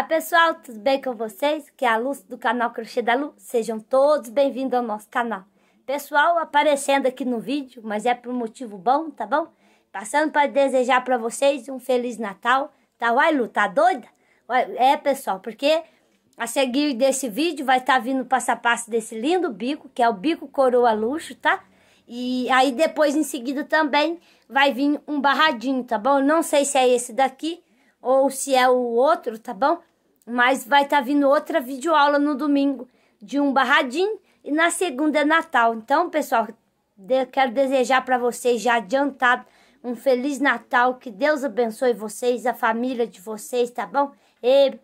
Olá pessoal, tudo bem com vocês? Que é a Luz do canal Crochê da Lu. Sejam todos bem-vindos ao nosso canal. Pessoal, aparecendo aqui no vídeo, mas é por um motivo bom, tá bom? Passando para desejar para vocês um Feliz Natal, tá? Uai Lu, tá doida? Uai, é pessoal, porque a seguir desse vídeo vai estar tá vindo passo a passo desse lindo bico, que é o bico coroa luxo, tá? E aí depois em seguida também vai vir um barradinho, tá bom? não sei se é esse daqui, ou se é o outro, tá bom? Mas vai estar tá vindo outra videoaula no domingo de um barradinho e na segunda é Natal. Então, pessoal, quero desejar para vocês já adiantado um feliz Natal, que Deus abençoe vocês, a família de vocês, tá bom? E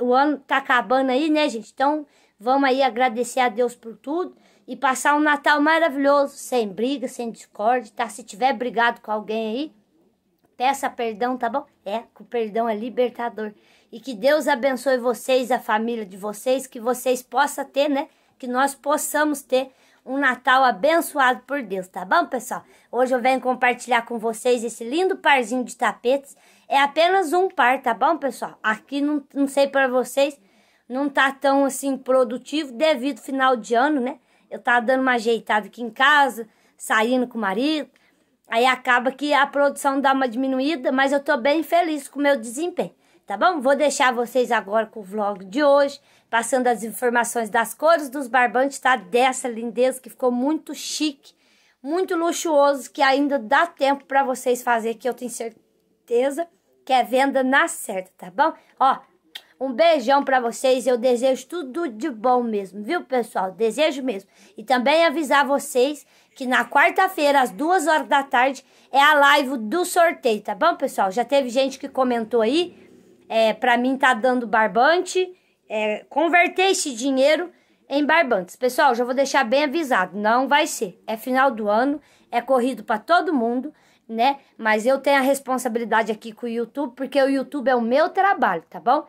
o ano tá acabando aí, né, gente? Então, vamos aí agradecer a Deus por tudo e passar um Natal maravilhoso, sem briga, sem discórdia, tá? Se tiver brigado com alguém aí, peça perdão, tá bom? É, o perdão é libertador. E que Deus abençoe vocês, a família de vocês, que vocês possam ter, né? Que nós possamos ter um Natal abençoado por Deus, tá bom, pessoal? Hoje eu venho compartilhar com vocês esse lindo parzinho de tapetes. É apenas um par, tá bom, pessoal? Aqui, não, não sei para vocês, não tá tão, assim, produtivo devido final de ano, né? Eu tava dando uma ajeitada aqui em casa, saindo com o marido. Aí acaba que a produção dá uma diminuída, mas eu tô bem feliz com o meu desempenho tá bom? Vou deixar vocês agora com o vlog de hoje, passando as informações das cores dos barbantes, tá? Dessa lindeza que ficou muito chique, muito luxuoso, que ainda dá tempo para vocês fazer, que eu tenho certeza que é venda na certa, tá bom? Ó, um beijão para vocês, eu desejo tudo de bom mesmo, viu, pessoal? Desejo mesmo. E também avisar vocês que na quarta-feira, às duas horas da tarde, é a live do sorteio, tá bom, pessoal? Já teve gente que comentou aí, é, para mim tá dando barbante. É, converter esse dinheiro em barbantes. Pessoal, já vou deixar bem avisado, não vai ser. É final do ano, é corrido para todo mundo, né? Mas eu tenho a responsabilidade aqui com o YouTube, porque o YouTube é o meu trabalho, tá bom?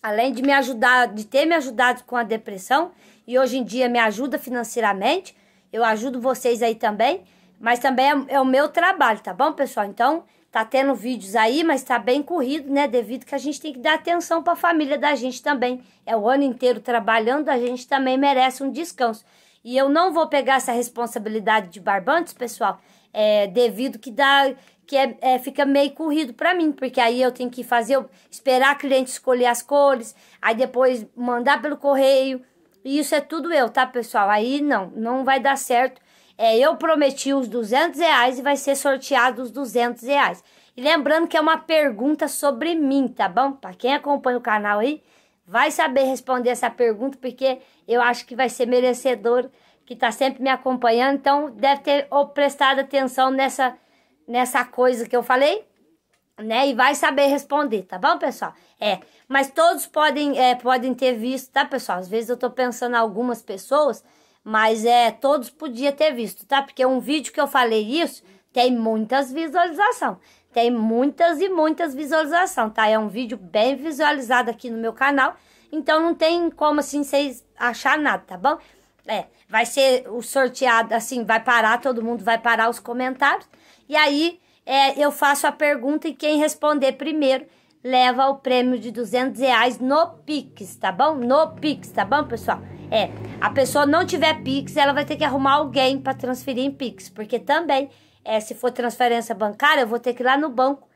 Além de me ajudar, de ter me ajudado com a depressão e hoje em dia me ajuda financeiramente, eu ajudo vocês aí também, mas também é, é o meu trabalho, tá bom, pessoal? Então, Tá tendo vídeos aí, mas tá bem corrido, né? Devido que a gente tem que dar atenção para a família da gente também. É o ano inteiro trabalhando, a gente também merece um descanso. E eu não vou pegar essa responsabilidade de barbantes, pessoal, é, devido que dá que é, é fica meio corrido para mim, porque aí eu tenho que fazer, eu, esperar a cliente escolher as cores, aí depois mandar pelo correio. E isso é tudo eu, tá, pessoal? Aí não, não vai dar certo é, eu prometi os 200 reais e vai ser sorteado os 200 reais. E lembrando que é uma pergunta sobre mim, tá bom? Para quem acompanha o canal aí, vai saber responder essa pergunta, porque eu acho que vai ser merecedor, que tá sempre me acompanhando. Então, deve ter prestado atenção nessa, nessa coisa que eu falei, né? E vai saber responder, tá bom, pessoal? É, mas todos podem, é, podem ter visto, tá, pessoal? Às vezes eu tô pensando algumas pessoas mas é, todos podiam ter visto, tá? Porque um vídeo que eu falei isso tem muitas visualizações. Tem muitas e muitas visualizações, tá? É um vídeo bem visualizado aqui no meu canal. Então não tem como assim vocês achar nada, tá bom? É, vai ser o sorteado, assim, vai parar, todo mundo vai parar os comentários. E aí é, eu faço a pergunta e quem responder primeiro leva o prêmio de 200 reais no Pix, tá bom? No Pix, tá bom, pessoal? É, a pessoa não tiver Pix, ela vai ter que arrumar alguém para transferir em Pix, porque também, é, se for transferência bancária, eu vou ter que ir lá no banco.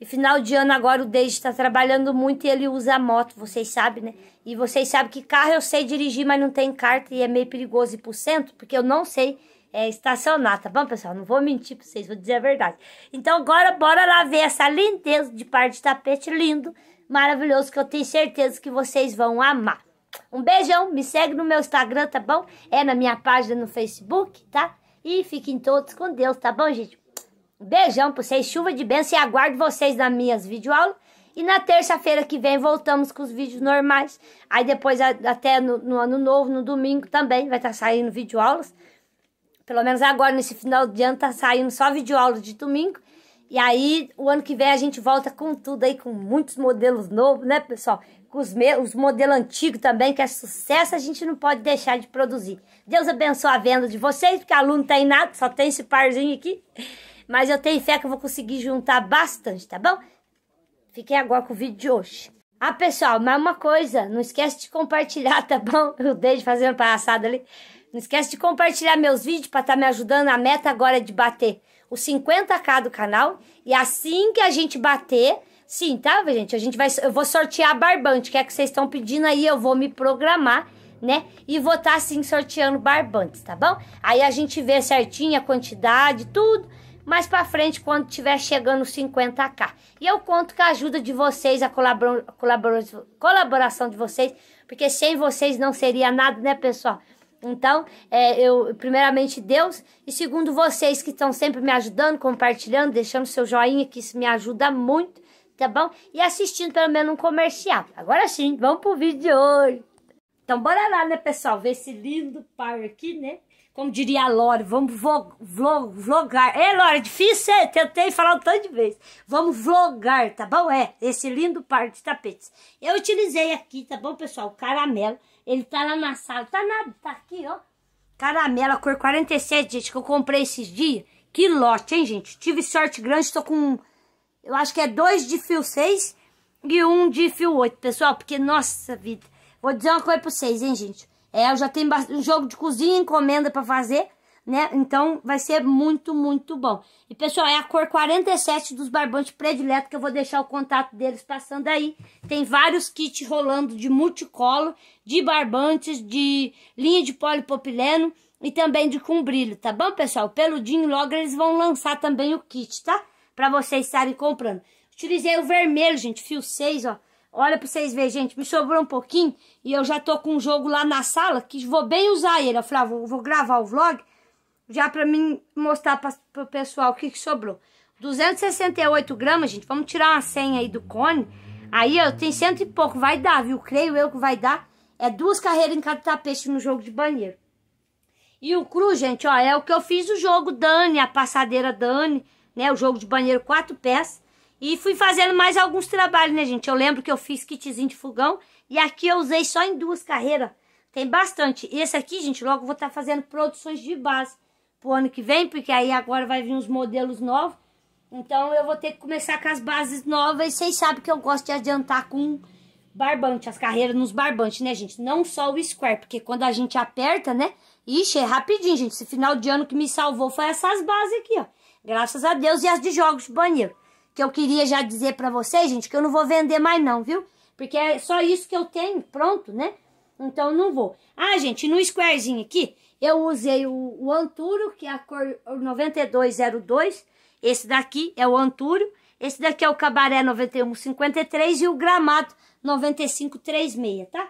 E final de ano agora o Deide está trabalhando muito e ele usa a moto, vocês sabem, né? E vocês sabem que carro eu sei dirigir, mas não tem carta e é meio perigoso ir pro centro, porque eu não sei é, estacionar, tá bom, pessoal? Não vou mentir para vocês, vou dizer a verdade. Então agora bora lá ver essa lindeza de par de tapete lindo, maravilhoso, que eu tenho certeza que vocês vão amar. Um beijão, me segue no meu Instagram, tá bom? É na minha página no Facebook, tá? E fiquem todos com Deus, tá bom, gente? Um beijão pra vocês, chuva de bênção e aguardo vocês nas minhas videoaulas. E na terça-feira que vem voltamos com os vídeos normais. Aí depois, até no, no ano novo, no domingo também, vai estar tá saindo videoaulas. Pelo menos agora, nesse final de ano, tá saindo só videoaulas de domingo. E aí, o ano que vem a gente volta com tudo aí, com muitos modelos novos, né, pessoal? os, meus, os modelos antigos também, que é sucesso, a gente não pode deixar de produzir. Deus abençoe a venda de vocês, porque aluno não tem nada, só tem esse parzinho aqui. Mas eu tenho fé que eu vou conseguir juntar bastante, tá bom? Fiquei agora com o vídeo de hoje. Ah, pessoal, mais uma coisa, não esquece de compartilhar, tá bom? Eu deixo fazendo palhaçada ali. Não esquece de compartilhar meus vídeos para estar tá me ajudando. A meta agora é de bater os 50k do canal. E assim que a gente bater, Sim, tá, gente? A gente vai. Eu vou sortear barbante, que é que vocês estão pedindo aí, eu vou me programar, né? E vou estar tá, assim sorteando barbantes, tá bom? Aí a gente vê certinho a quantidade, tudo. Mais pra frente, quando tiver chegando 50k. E eu conto com a ajuda de vocês, a colabora, colaboração de vocês, porque sem vocês não seria nada, né, pessoal? Então, é, eu, primeiramente Deus, e segundo vocês que estão sempre me ajudando, compartilhando, deixando seu joinha, que isso me ajuda muito tá bom? E assistindo pelo menos um comercial. Agora sim, vamos pro vídeo de hoje. Então bora lá, né, pessoal, ver esse lindo par aqui, né? Como diria a Lore, vamos vlog, vlogar. é Lore, difícil, é? Tentei falar um tanto de vezes. Vamos vlogar, tá bom? É, esse lindo par de tapetes. Eu utilizei aqui, tá bom, pessoal? O caramelo. Ele tá lá na sala, tá, na, tá aqui, ó. Caramelo, cor 47, gente, que eu comprei esses dias. Que lote, hein, gente? Tive sorte grande, tô com eu acho que é dois de fio 6 e um de fio 8, pessoal. Porque, nossa vida. Vou dizer uma coisa pra vocês, hein, gente. É, eu já tenho um jogo de cozinha, encomenda pra fazer, né? Então, vai ser muito, muito bom. E, pessoal, é a cor 47 dos barbantes predileto, que eu vou deixar o contato deles passando aí. Tem vários kits rolando de multicolo, de barbantes, de linha de polipropileno e também de com brilho, tá bom, pessoal? Peludinho, logo eles vão lançar também o kit, tá? para vocês estarem comprando. Utilizei o vermelho, gente, fio 6, ó. Olha pra vocês verem, gente, me sobrou um pouquinho e eu já tô com um jogo lá na sala que vou bem usar ele. Eu falei, ah, vou, vou gravar o vlog já pra mim mostrar pra, pro pessoal o que, que sobrou. 268 gramas, gente, vamos tirar uma senha aí do cone. Aí eu tenho cento e pouco, vai dar, viu? Creio eu que vai dar. É duas carreiras em cada tapete no jogo de banheiro. E o cru, gente, ó, é o que eu fiz o jogo Dani, a passadeira Dani né? O jogo de banheiro quatro pés. E fui fazendo mais alguns trabalhos, né, gente? Eu lembro que eu fiz kitzinho de fogão. E aqui eu usei só em duas carreiras. Tem bastante. E esse aqui, gente, logo vou estar tá fazendo produções de base pro ano que vem. Porque aí agora vai vir uns modelos novos. Então eu vou ter que começar com as bases novas. E vocês sabem que eu gosto de adiantar com barbante, as carreiras nos barbantes, né, gente? Não só o square, porque quando a gente aperta, né? Ixi, é rapidinho, gente. Esse final de ano que me salvou foi essas bases aqui, ó. Graças a Deus. E as de jogos de banheiro. Que eu queria já dizer para vocês, gente, que eu não vou vender mais não, viu? Porque é só isso que eu tenho, pronto, né? Então não vou. Ah, gente, no squarezinho aqui, eu usei o, o Anturo, que é a cor 9202. Esse daqui é o Anturo. Esse daqui é o Cabaré 9153 e o Gramado 9536, tá?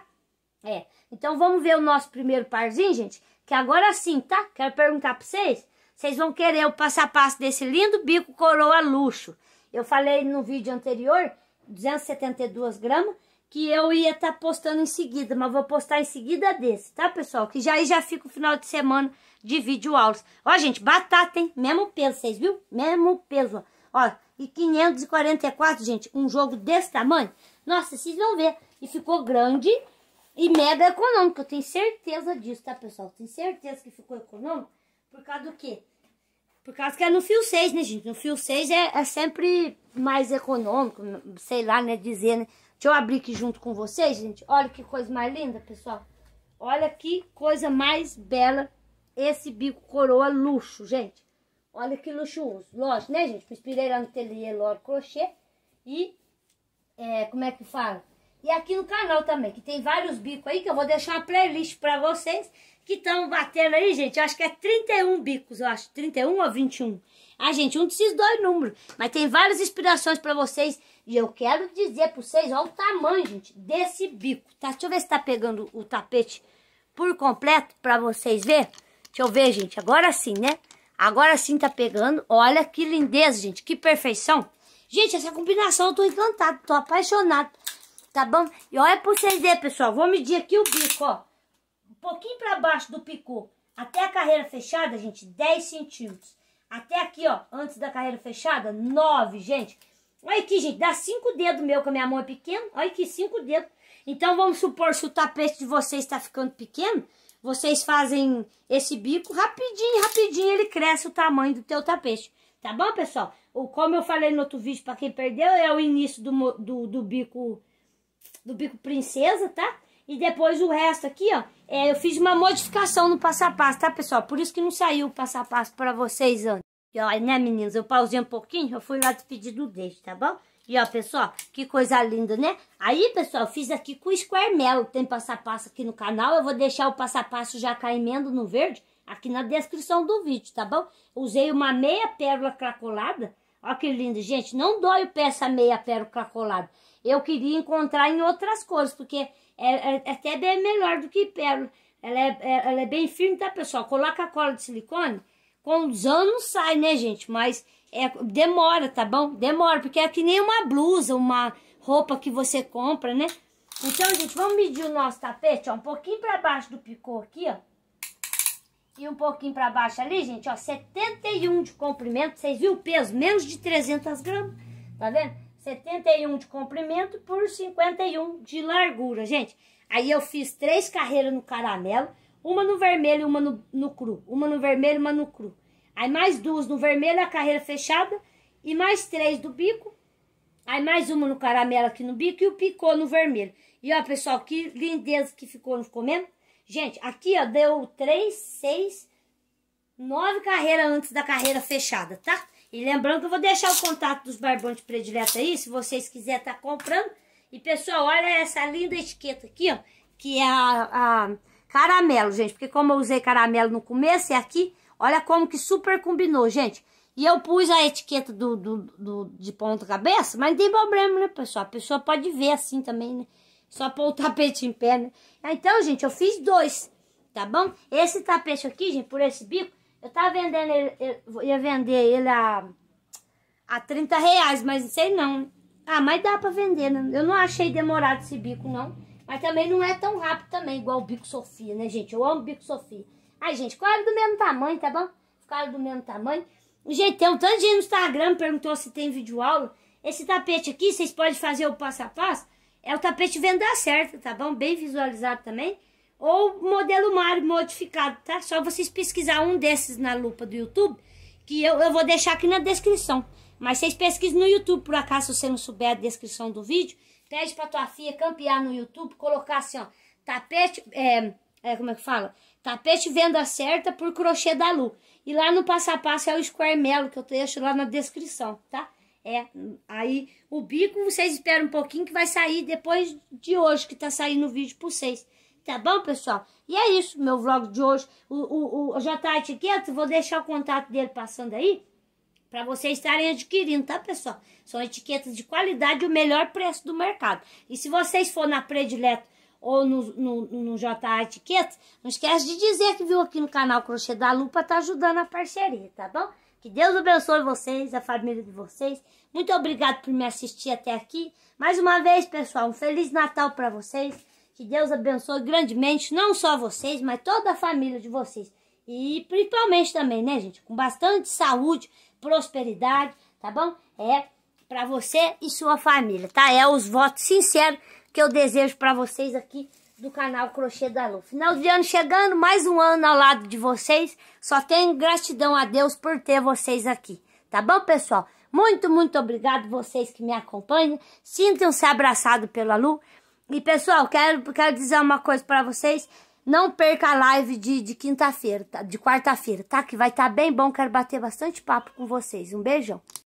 É. Então vamos ver o nosso primeiro parzinho, gente. Que agora sim, tá? Quero perguntar pra vocês vocês vão querer o passo a passo desse lindo bico coroa luxo. Eu falei no vídeo anterior, 272 gramas, que eu ia estar tá postando em seguida, mas vou postar em seguida desse, tá, pessoal? Que já aí já fica o final de semana de vídeo aulas. Ó, gente, batata, hein? Mesmo peso, vocês viu? Mesmo peso, ó. E 544, gente, um jogo desse tamanho. Nossa, vocês vão ver. E ficou grande e mega econômico. Eu tenho certeza disso, tá, pessoal? Tenho certeza que ficou econômico. Por causa do quê? Por causa que é no fio 6, né, gente? No fio 6 é, é sempre mais econômico, sei lá, né, dizer, né? Deixa eu abrir aqui junto com vocês, gente. Olha que coisa mais linda, pessoal. Olha que coisa mais bela esse bico coroa luxo, gente. Olha que luxuoso. Lógico, né, gente? Me inspirei lá no Telier Crochê. E, é, como é que fala? E aqui no canal também, que tem vários bicos aí, que eu vou deixar uma playlist pra vocês que estão batendo aí, gente, eu acho que é 31 bicos, eu acho, 31 ou 21. Ah, gente, um desses dois números, mas tem várias inspirações para vocês e eu quero dizer para vocês, olha o tamanho, gente, desse bico, tá? Deixa eu ver se tá pegando o tapete por completo para vocês ver. Deixa eu ver, gente, agora sim, né? Agora sim tá pegando, olha que lindeza, gente, que perfeição. Gente, essa combinação eu tô encantado, tô apaixonado, tá bom? E olha pra vocês verem, pessoal, vou medir aqui o bico, ó pouquinho para baixo do picô até a carreira fechada, gente, 10 centímetros. Até aqui, ó, antes da carreira fechada, 9, gente. Olha aqui, gente, dá 5 dedos meu, que a minha mão é pequena. Olha aqui, 5 dedos. Então, vamos supor, se o tapete de vocês está ficando pequeno, vocês fazem esse bico rapidinho, rapidinho, ele cresce o tamanho do teu tapete. Tá bom, pessoal? Ou, como eu falei no outro vídeo, para quem perdeu, é o início do, do, do bico do bico princesa, tá? E depois o resto aqui, ó, é, eu fiz uma modificação no passo a passo, tá, pessoal? Por isso que não saiu o passo a passo pra vocês antes. E, olha né, meninas? Eu pausei um pouquinho, eu fui lá despedir do deixo, tá bom? E, ó, pessoal, que coisa linda, né? Aí, pessoal, fiz aqui com o Square Tem passo a passo aqui no canal. Eu vou deixar o passo a passo já caimendo no verde aqui na descrição do vídeo, tá bom? Usei uma meia pérola cracolada Olha que lindo, gente. Não dói o pé essa meia pérola colada. Eu queria encontrar em outras coisas, porque é, é, é até bem melhor do que pérola. Ela é, é, ela é bem firme, tá, pessoal? Coloca a cola de silicone, com os anos sai, né, gente? Mas é, demora, tá bom? Demora, porque é que nem uma blusa, uma roupa que você compra, né? Então, gente, vamos medir o nosso tapete, ó, um pouquinho pra baixo do picô aqui, ó e um pouquinho para baixo ali, gente, ó, 71 de comprimento, vocês viram o peso? Menos de 300 gramas, tá vendo? 71 de comprimento por 51 de largura, gente. Aí eu fiz três carreiras no caramelo, uma no vermelho uma no, no cru, uma no vermelho uma no cru. Aí mais duas no vermelho, a carreira fechada, e mais três do bico, aí mais uma no caramelo aqui no bico e o picô no vermelho. E ó, pessoal, que lindeza que ficou, não ficou mesmo? Gente, aqui ó, deu 3, 6, 9 carreiras antes da carreira fechada, tá? E lembrando que eu vou deixar o contato dos barbantes prediletos aí, se vocês quiserem estar tá comprando. E pessoal, olha essa linda etiqueta aqui, ó, que é a, a caramelo, gente. Porque como eu usei caramelo no começo, e aqui, olha como que super combinou, gente. E eu pus a etiqueta do, do, do de ponta cabeça, mas não tem problema, né, pessoal? A pessoa pode ver assim também, né? Só pôr o tapete em pé, né? Ah, então, gente, eu fiz dois, tá bom? Esse tapete aqui, gente, por esse bico, eu tava vendendo ele, eu ia vender ele a, a 30 reais, mas não sei não. Ah, mas dá pra vender, né? Eu não achei demorado esse bico, não. Mas também não é tão rápido também, igual o bico Sofia, né, gente? Eu amo bico Sofia. Ai, gente, quase do mesmo tamanho, tá bom? Ficaram do mesmo tamanho. Gente, tem um tanto de gente no Instagram perguntou se tem vídeo aula. Esse tapete aqui, vocês podem fazer o passo a passo. É o tapete vendo a certa, tá bom? Bem visualizado também. Ou modelo Mario modificado, tá? Só vocês pesquisar um desses na lupa do YouTube, que eu, eu vou deixar aqui na descrição. Mas vocês pesquisem no YouTube, por acaso, se você não souber a descrição do vídeo. Pede pra tua filha campear no YouTube, colocar assim, ó, tapete, é, é como é que fala? Tapete venda certa por crochê da Lu. E lá no passo a passo é o Square Melo, que eu deixo lá na descrição, tá? É, aí o bico vocês esperam um pouquinho que vai sair depois de hoje, que tá saindo o vídeo por vocês. Tá bom, pessoal? E é isso, meu vlog de hoje. O, o, o, já tá etiqueta, vou deixar o contato dele passando aí, para vocês estarem adquirindo, tá, pessoal? São etiquetas de qualidade e o melhor preço do mercado. E se vocês for na Predileto ou no, no, no JA não esquece de dizer que viu aqui no canal Crochê da Lupa, tá ajudando a parceria, tá bom? Que Deus abençoe vocês, a família de vocês. Muito obrigado por me assistir até aqui. Mais uma vez, pessoal, um Feliz Natal para vocês. Que Deus abençoe grandemente, não só vocês, mas toda a família de vocês. E principalmente também, né, gente? Com bastante saúde, prosperidade, tá bom? É para você e sua família, tá? É os votos sinceros que eu desejo para vocês aqui do canal Crochê da Lu. Final de ano chegando, mais um ano ao lado de vocês. Só tenho gratidão a Deus por ter vocês aqui. Tá bom, pessoal? Muito, muito obrigado vocês que me acompanham. Sintam-se abraçados pela Lu. E, pessoal, quero, quero dizer uma coisa para vocês. Não perca a live de, de quinta-feira, tá? de quarta-feira, tá? Que vai estar tá bem bom. Quero bater bastante papo com vocês. Um beijão.